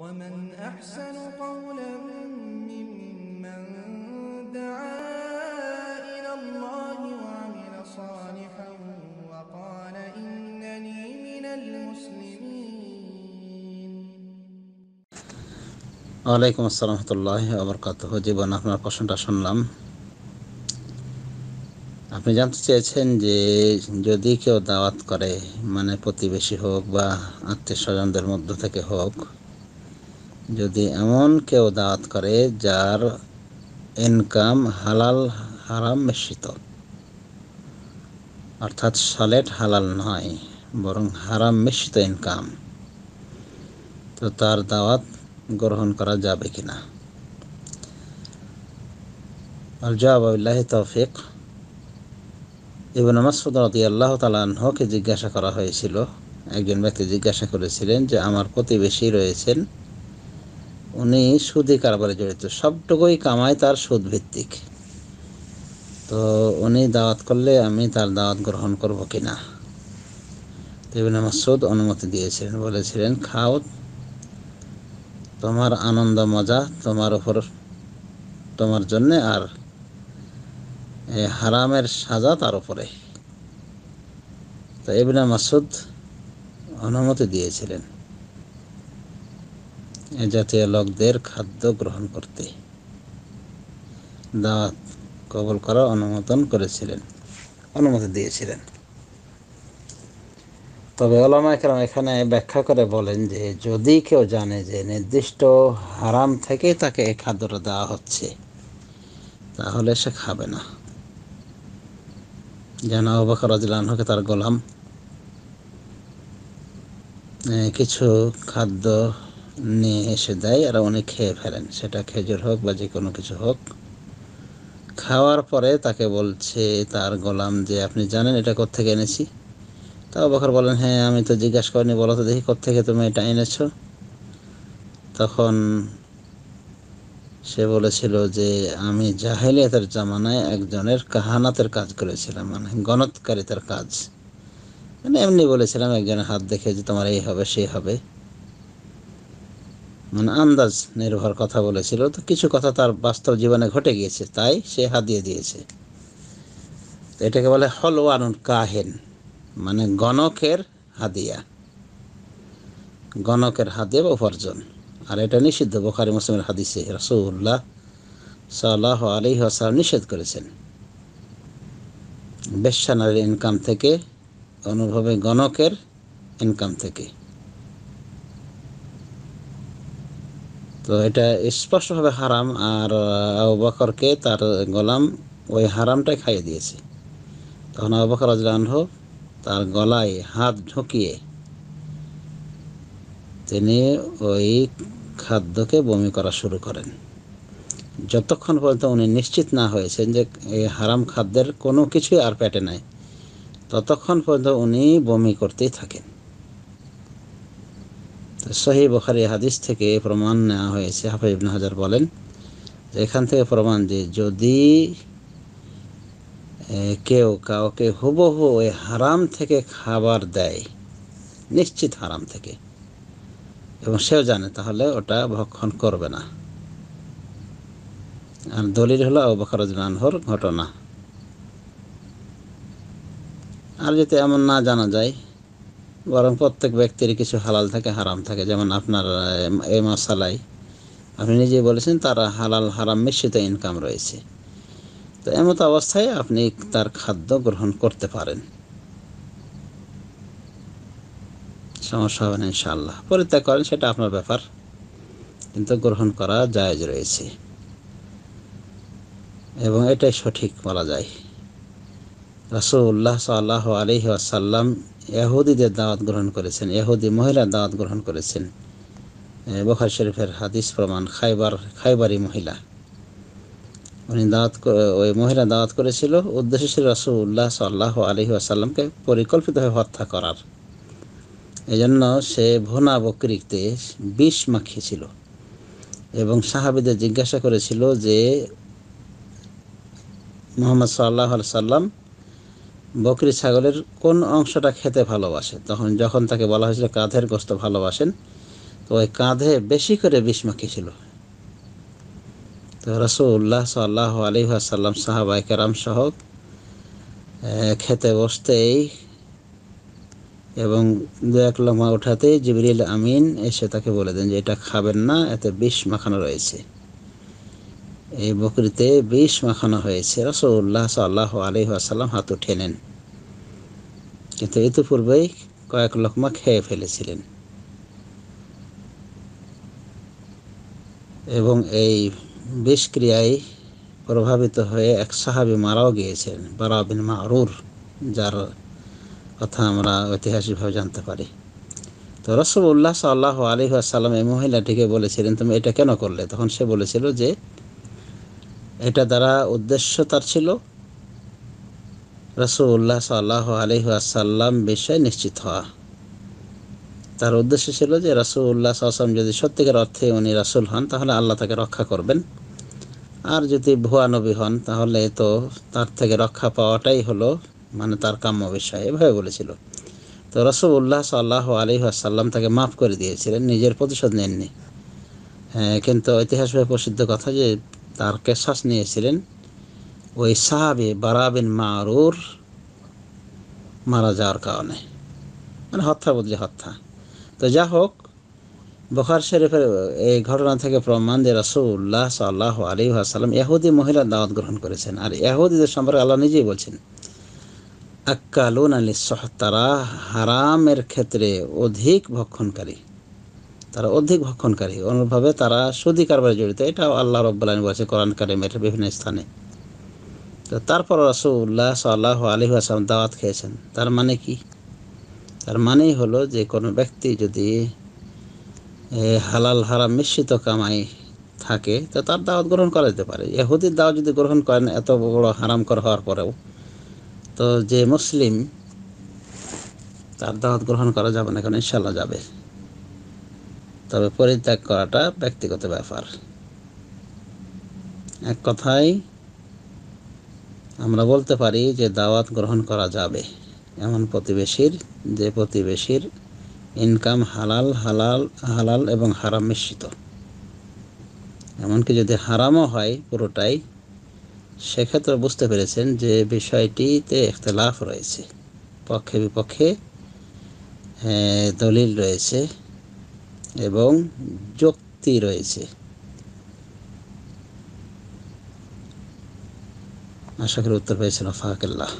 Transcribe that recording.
ওয়ালাইকুম আসসালাম রহমতুল্লাহ আবরকাতহ জীবন আপনার প্রশ্নটা শুনলাম আপনি জানতে চেয়েছেন যে যদি কেউ দাওয়াত করে মানে প্রতিবেশী হোক বা আত্মীয় স্বজনদের মধ্য থেকে হোক যদি এমন কেউ দাঁত করে যার ইনকাম হালাল হারাম মিশ্রিত অর্থাৎ সালেট হালাল নয় বরং হারাম মিশ্রিত ইনকাম তো তার দাওয়াত গ্রহণ করা যাবে কি না আর তৌফিক ইবন মাসুদ আল্লাহ তালাহকে জিজ্ঞাসা করা হয়েছিল একজন ব্যক্তি জিজ্ঞাসা করেছিলেন যে আমার প্রতিবেশী রয়েছেন উনি সুদে কারবারে জড়িত সবটুকুই কামাই তার সুদ ভিত্তিক তো উনি দাওয়াত করলে আমি তার দাওয়াত গ্রহণ করব কি না দেবেন মাসুদ অনুমতি দিয়েছিলেন বলেছিলেন খাও তোমার আনন্দ মজা তোমার উপর তোমার জন্যে আর হারামের সাজা তার উপরে তো এবিনা মাসুদ অনুমতি দিয়েছিলেন জাতীয় লোকদের খাদ্য গ্রহণ করতে দাওয়াত কবল করার অনুমোদন করেছিলেন অনুমতি দিয়েছিলেন তবে ওলামা একরাম এখানে ব্যাখ্যা করে বলেন যে যদি কেউ জানে যে নির্দিষ্ট হারাম থেকে তাকে এই খাদ্যটা দেওয়া হচ্ছে তাহলে সে খাবে না যেন অবাকর রাজলানহকে তার গোলাম কিছু খাদ্য নিয়ে এসে দেয় আর উনি খেয়ে ফেলেন সেটা খেজুর হোক বা যে কোনো কিছু হোক খাওয়ার পরে তাকে বলছে তার গোলাম যে আপনি জানেন এটা থেকে এনেছি তা বখর বলেন হ্যাঁ আমি তো জিজ্ঞাসা করিনি বলো তো দেখি থেকে তুমি এটা এনেছো তখন সে বলেছিল যে আমি জাহেলিয়াতের জামানায় একজনের কাহানাতের কাজ করেছিলাম মানে গণৎকারিতার কাজ মানে এমনি বলেছিলাম একজনের হাত দেখে যে তোমার এই হবে সেই হবে মানে আন্দাজ নির্ভর কথা বলেছিল তো কিছু কথা তার বাস্তব জীবনে ঘটে গিয়েছে তাই সে হাতিয়ে দিয়েছে এটাকে বলে হলওয়ানুন কাহেন মানে গণকের হাদিয়া গণকের হাদিয়া বা উপার্জন আর এটা নিষিদ্ধ বোখারি মুসলিমের হাদিসে রসৌল্লাহ সাল্লাহ আলী হাসাল নিষেধ করেছেন বেশ্যানার ইনকাম থেকে অনুভবে গণকের ইনকাম থেকে তো এটা স্পষ্টভাবে হারাম আর আবু তার গোলাম ওই হারামটাই খাইয়ে দিয়েছে তখন আবু বকর তার গলায় হাত ঢুকিয়ে তিনি ওই খাদ্যকে বমি করা শুরু করেন যতক্ষণ পর্যন্ত উনি নিশ্চিত না হয়েছেন যে এই হারাম খাদ্যের কোনো কিছুই আর পেটে নাই ততক্ষণ পর্যন্ত উনি বমি করতেই থাকেন সহি বখারি হাদিস থেকে প্রমাণ নেওয়া হয়েছে হাফিজ ইবনে হাজার বলেন এখান থেকে প্রমাণ যে যদি কেউ কাউকে হুবহু ওই হারাম থেকে খাবার দেয় নিশ্চিত হারাম থেকে এবং সেও জানে তাহলে ওটা ভক্ষণ করবে না আর দলিল হলো আবু বকর আনহর ঘটনা আর যদি এমন না জানা যায় বরং প্রত্যেক ব্যক্তির কিছু হালাল থাকে হারাম থাকে যেমন আপনার এই মশালাই আপনি নিজে বলেছেন তার হালাল হারাম মিশ্রিত ইনকাম রয়েছে তো এমত অবস্থায় আপনি তার খাদ্য গ্রহণ করতে পারেন সমস্যা হবে না ইনশাল্লাহ পরিত্যাগ করেন সেটা আপনার ব্যাপার কিন্তু গ্রহণ করা জায়জ রয়েছে এবং এটাই সঠিক বলা যায় রাসুল্লাহ সাল্লাহ আলহি আসাল্লাম এহুদিদের দাওয়াত গ্রহণ করেছেন এহুদি মহিলা দাওয়াত গ্রহণ করেছেন বখার শরীফের হাদিস প্রমাণ খাইবার খাইবারি মহিলা উনি দাওয়াত ওই মহিলা দাওয়াত করেছিল উদ্দেশ্য ছিল রসুল্লাহ সাল্লাহ আলহি আসাল্লামকে পরিকল্পিতভাবে হত্যা করার এজন্য সে ভোনা বকরিতে বিষ মাখিয়েছিল এবং সাহাবিদের জিজ্ঞাসা করেছিল যে মোহাম্মদ সাল্লাহ সাল্লাম বকরি ছাগলের কোন অংশটা খেতে ভালোবাসে তখন যখন তাকে বলা হয়েছিল কাঁধের গোস্ত ভালোবাসেন তো ওই কাঁধে বেশি করে বিষ মাখিয়েছিল তো রসুল্লাহ সাল্লাহ আলহাসাল্লাম সাহাবাই কারাম সহ খেতে বসতেই এবং দু এক লম্বা উঠাতেই জিবরিল আমিন এসে তাকে বলে দেন যে এটা খাবেন না এতে বিষ মাখানো রয়েছে এই বকরিতে বিষ মাখানো হয়েছে রসগোল্লা সাল্লাহ আলি আসাল্লাম হাত উঠেলেন কিন্তু ইতিপূর্বেই কয়েক লোকমা খেয়ে ফেলেছিলেন এবং এই বিষক্রিয়ায় প্রভাবিত হয়ে এক সাহাবি মারাও গিয়েছিলেন বারাবিন মারুর যার কথা আমরা ঐতিহাসিকভাবে জানতে পারি তো রসগোল্লা সাল্লাহ আলি আসাল্লাম এই মহিলাটিকে বলেছিলেন তুমি এটা কেন করলে তখন সে বলেছিল যে এটা দ্বারা উদ্দেশ্য তার ছিল রসুল্লাহ সাল্লাহ আলহাসাল্লাম বিষয়ে নিশ্চিত হওয়া তার উদ্দেশ্য ছিল যে রাসুল্লাহ আসলাম যদি সত্যিকার অর্থে উনি রাসুল হন তাহলে আল্লাহ তাকে রক্ষা করবেন আর যদি ভুয়া নবী হন তাহলে তো তার থেকে রক্ষা পাওয়াটাই হলো মানে তার কাম্য বিষয় এভাবে বলেছিল তো রসুল্লাহ সাল্লাহ আলী আসাল্লাম তাকে মাফ করে দিয়েছিলেন নিজের প্রতিশোধ নেননি হ্যাঁ কিন্তু ঐতিহাসিক প্রসিদ্ধ কথা যে তার কেশাস নিয়েছিলেন ওই সাহাবি বারাবিন মারুর মারা যাওয়ার কারণে মানে হত্যা বদলি হত্যা তো যা হোক বখার শরীফের এই ঘটনা থেকে প্রমাণ যে রাসুল্লাহ সাল্লাহ আলী আসালাম ইহুদি মহিলা দাওয়াত গ্রহণ করেছেন আর এহুদিদের সম্পর্কে আল্লাহ নিজেই বলছেন আক্কালুন আলী সহতারা হারামের ক্ষেত্রে অধিক ভক্ষণকারী তারা অধিক ভক্ষণকারী অনুরূপভাবে তারা সুদি কারবারে জড়িত এটাও আল্লাহ রব্বালী বলেছে কোরআন কারিমের বিভিন্ন স্থানে তো তারপর রসুল্লাহ সাল্লাহ আলী আসলাম দাওয়াত খেয়েছেন তার মানে কি তার মানেই হলো যে কোনো ব্যক্তি যদি হালাল হারাম মিশ্রিত কামাই থাকে তো তার দাওয়াত গ্রহণ করা যেতে পারে এহুদির দাওয়াত যদি গ্রহণ করেন এত বড় হারাম করা হওয়ার পরেও তো যে মুসলিম তার দাওয়াত গ্রহণ করা যাবে না কারণ ইনশাল্লাহ যাবে তবে পরিত্যাগ করাটা ব্যক্তিগত ব্যাপার এক কথায় আমরা বলতে পারি যে দাওয়াত গ্রহণ করা যাবে এমন প্রতিবেশীর যে প্রতিবেশীর ইনকাম হালাল হালাল হালাল এবং হারাম মিশ্রিত এমনকি যদি হারামও হয় পুরোটাই সেক্ষেত্রে বুঝতে পেরেছেন যে বিষয়টিতে লাভ রয়েছে পক্ষে বিপক্ষে হ্যাঁ, দলিল রয়েছে এবং যুক্তি রয়েছে আশা করি উত্তর পেয়েছেন ফাহাকাল্লাহ